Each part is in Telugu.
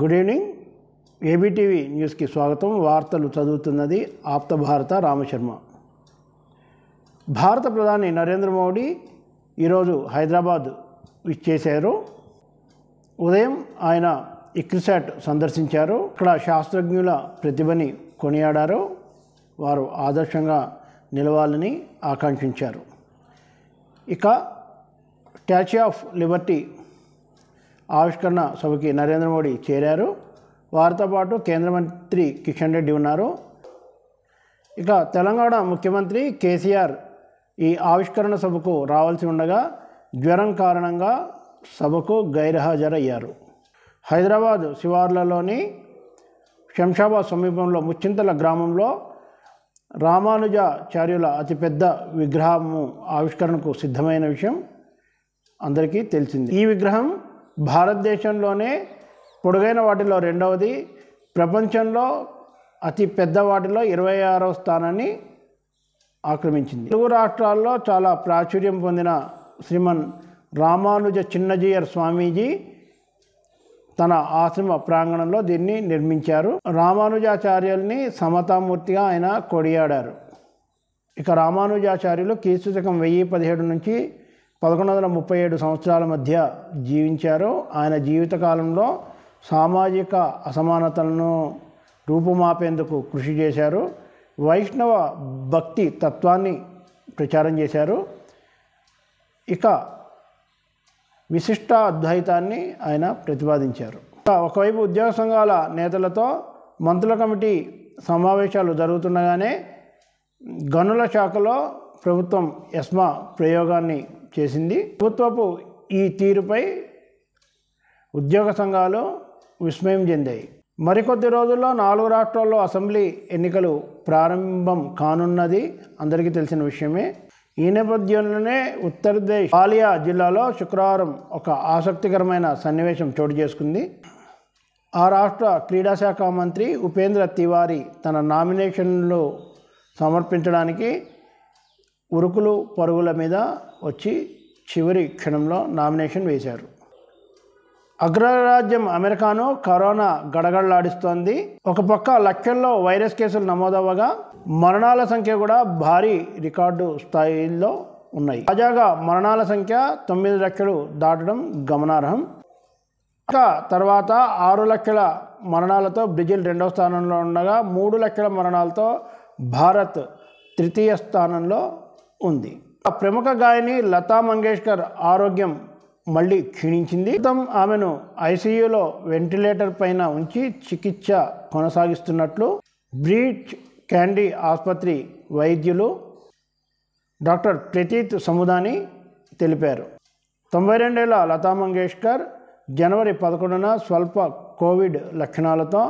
గుడ్ ఈవినింగ్ ఏబీటీవీ న్యూస్కి స్వాగతం వార్తలు చదువుతున్నది ఆప్త భారత రామశర్మ భారత ప్రధాని నరేంద్ర మోడీ ఈరోజు హైదరాబాద్ విచ్చేశారు ఉదయం ఆయన ఇక్రిసాట్ సందర్శించారు ఇక్కడ శాస్త్రజ్ఞుల ప్రతిభని కొనియాడారు వారు ఆదర్శంగా నిలవాలని ఆకాంక్షించారు ఇక స్టాచ్యూ ఆఫ్ లిబర్టీ ఆవిష్కరణ సభకి నరేంద్ర మోడీ చేరారు వారితో పాటు కేంద్ర మంత్రి కిషన్ రెడ్డి ఉన్నారు ఇక తెలంగాణ ముఖ్యమంత్రి కేసీఆర్ ఈ ఆవిష్కరణ సభకు రావాల్సి ఉండగా జ్వరం కారణంగా సభకు గైర్హాజరయ్యారు హైదరాబాద్ శివార్లలోని శంషాబాద్ సమీపంలో ముచ్చింతల గ్రామంలో రామానుజాచార్యుల అతిపెద్ద విగ్రహము ఆవిష్కరణకు సిద్ధమైన విషయం అందరికీ తెలిసింది ఈ విగ్రహం భారతదేశంలోనే పొడుగైన వాటిలో రెండవది ప్రపంచంలో అతి పెద్ద వాటిలో ఇరవై ఆరవ స్థానాన్ని ఆక్రమించింది తెలుగు రాష్ట్రాల్లో చాలా ప్రాచుర్యం పొందిన శ్రీమన్ రామానుజ చిన్నజీయర్ స్వామీజీ తన ఆశ్రమ ప్రాంగణంలో దీన్ని నిర్మించారు రామానుజాచార్యుల్ని సమతామూర్తిగా ఆయన కొడియాడారు ఇక రామానుజాచార్యులు కీర్తిశకం వెయ్యి పదిహేడు నుంచి పదకొండు వందల ముప్పై ఏడు సంవత్సరాల మధ్య జీవించారు ఆయన జీవితకాలంలో సామాజిక అసమానతలను రూపుమాపేందుకు కృషి చేశారు వైష్ణవ భక్తి తత్వాన్ని ప్రచారం చేశారు ఇక విశిష్ట అద్వైతాన్ని ఆయన ప్రతిపాదించారు ఒకవైపు ఉద్యోగ సంఘాల నేతలతో మంత్రుల కమిటీ సమావేశాలు జరుగుతుండగానే గనుల శాఖలో ప్రభుత్వం ఎస్మా ప్రయోగాన్ని చేసింది ప్రభుత్వపు ఈ తీరుపై ఉద్యోగ సంఘాలు విస్మయం చెందాయి మరికొద్ది రోజుల్లో నాలుగు రాష్ట్రాల్లో అసెంబ్లీ ఎన్నికలు ప్రారంభం కానున్నది అందరికీ తెలిసిన విషయమే ఈ నేపథ్యంలోనే ఉత్తరప్రదేశ్ పాలియా జిల్లాలో శుక్రవారం ఒక ఆసక్తికరమైన సన్నివేశం చోటు చేసుకుంది ఆ రాష్ట్ర క్రీడాశాఖ మంత్రి ఉపేంద్ర తివారీ తన నామినేషన్లు సమర్పించడానికి ఉరుకులు పరుగుల మీద వచ్చి చివరి క్షణంలో నామినేషన్ వేశారు అగ్రరాజ్యం అమెరికాను కరోనా గడగడలాడిస్తోంది ఒక పక్క లక్షల్లో వైరస్ కేసులు నమోదవ్వగా మరణాల సంఖ్య కూడా భారీ రికార్డు స్థాయిలో ఉన్నాయి తాజాగా మరణాల సంఖ్య తొమ్మిది లక్షలు దాటడం గమనార్హం తర్వాత ఆరు లక్షల మరణాలతో బ్రెజిల్ రెండవ స్థానంలో ఉండగా మూడు లక్షల మరణాలతో భారత్ తృతీయ స్థానంలో ఉంది ఆ ప్రముఖ గాయని లతా మంగేష్కర్ ఆరోగ్యం మళ్ళీ క్షీణించింది ప్రస్తుతం ఆమెను ఐసీయూలో వెంటిలేటర్ పైన ఉంచి చికిత్స కొనసాగిస్తున్నట్లు బ్రీచ్ క్యాండీ ఆసుపత్రి వైద్యులు డాక్టర్ ప్రతీత్ సముదాని తెలిపారు తొంభై రెండేళ్ల లతా మంగేష్కర్ జనవరి పదకొండున స్వల్ప కోవిడ్ లక్షణాలతో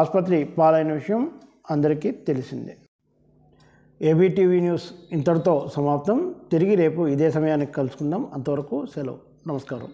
ఆసుపత్రి పాలైన విషయం అందరికీ తెలిసిందే ఏబీటీవీ న్యూస్ ఇంతటితో సమాప్తం తిరిగి రేపు ఇదే సమయానికి కలుసుకుందాం అంతవరకు సెలవు నమస్కారం